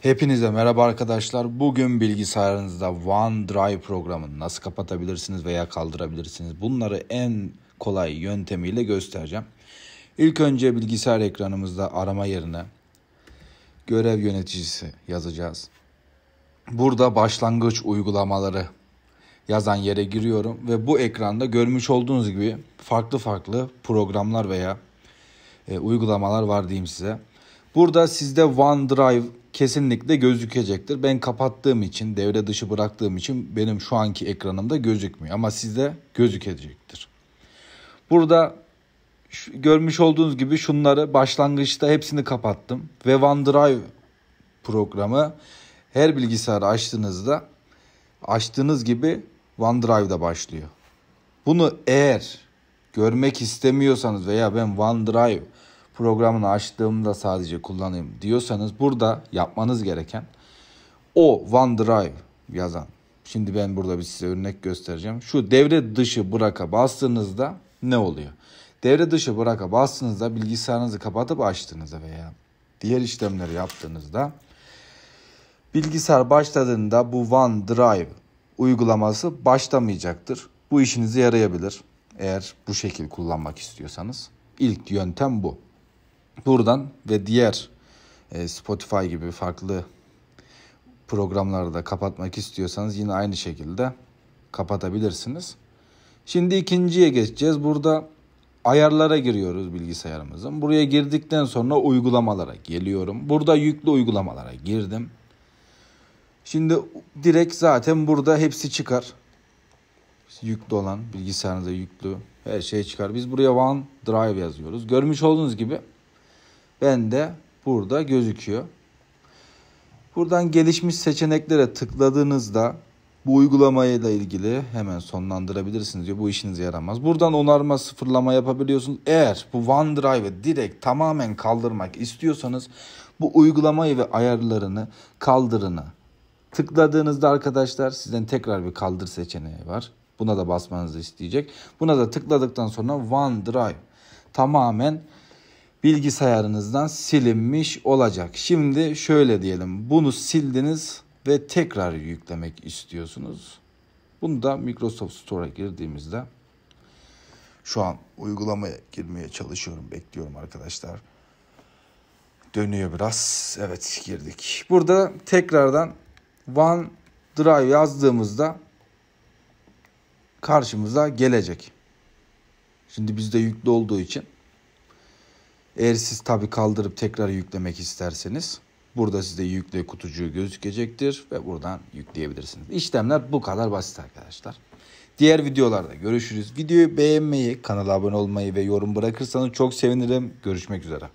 Hepinize merhaba arkadaşlar. Bugün bilgisayarınızda OneDrive programını nasıl kapatabilirsiniz veya kaldırabilirsiniz? Bunları en kolay yöntemiyle göstereceğim. İlk önce bilgisayar ekranımızda arama yerine görev yöneticisi yazacağız. Burada başlangıç uygulamaları yazan yere giriyorum ve bu ekranda görmüş olduğunuz gibi farklı farklı programlar veya e, uygulamalar var diyeyim size. Burada sizde OneDrive kesinlikle gözükecektir. Ben kapattığım için, devre dışı bıraktığım için benim şu anki ekranımda gözükmüyor ama sizde gözükecektir. Burada şu, görmüş olduğunuz gibi şunları başlangıçta hepsini kapattım ve OneDrive programı her bilgisayarı açtığınızda açtığınız gibi OneDrive'da başlıyor. Bunu eğer görmek istemiyorsanız veya ben OneDrive programını açtığımda sadece kullanayım diyorsanız burada yapmanız gereken o OneDrive yazan. Şimdi ben burada bir size örnek göstereceğim. Şu devre dışı bıraka bastığınızda ne oluyor? Devre dışı bıraka bastığınızda bilgisayarınızı kapatıp açtığınızda veya diğer işlemleri yaptığınızda bilgisayar başladığında bu OneDrive uygulaması başlamayacaktır. Bu işinize yarayabilir eğer bu şekil kullanmak istiyorsanız. İlk yöntem bu. Buradan ve diğer e, Spotify gibi farklı programlarda kapatmak istiyorsanız yine aynı şekilde kapatabilirsiniz. Şimdi ikinciye geçeceğiz. Burada ayarlara giriyoruz bilgisayarımızın. Buraya girdikten sonra uygulamalara geliyorum. Burada yüklü uygulamalara girdim. Şimdi direkt zaten burada hepsi çıkar. Yüklü olan bilgisayarınıza yüklü her şey çıkar. Biz buraya OneDrive yazıyoruz. Görmüş olduğunuz gibi ben de burada gözüküyor. Buradan gelişmiş seçeneklere tıkladığınızda bu uygulamayla ilgili hemen sonlandırabilirsiniz diyor. Bu işinize yaramaz. Buradan onarma sıfırlama yapabiliyorsunuz. Eğer bu OneDrive'ı direkt tamamen kaldırmak istiyorsanız bu uygulamayı ve ayarlarını kaldırını tıkladığınızda arkadaşlar sizden tekrar bir kaldır seçeneği var. Buna da basmanızı isteyecek. Buna da tıkladıktan sonra OneDrive tamamen bilgisayarınızdan silinmiş olacak. Şimdi şöyle diyelim bunu sildiniz ve tekrar yüklemek istiyorsunuz. Bunu da Microsoft Store'a girdiğimizde şu an uygulamaya girmeye çalışıyorum bekliyorum arkadaşlar. Dönüyor biraz. Evet girdik. Burada tekrardan OneDrive yazdığımızda karşımıza gelecek. Şimdi bizde yüklü olduğu için eğer siz tabi kaldırıp tekrar yüklemek isterseniz burada size yükle kutucuğu gözükecektir ve buradan yükleyebilirsiniz. İşlemler bu kadar basit arkadaşlar. Diğer videolarda görüşürüz. Videoyu beğenmeyi, kanala abone olmayı ve yorum bırakırsanız çok sevinirim. Görüşmek üzere.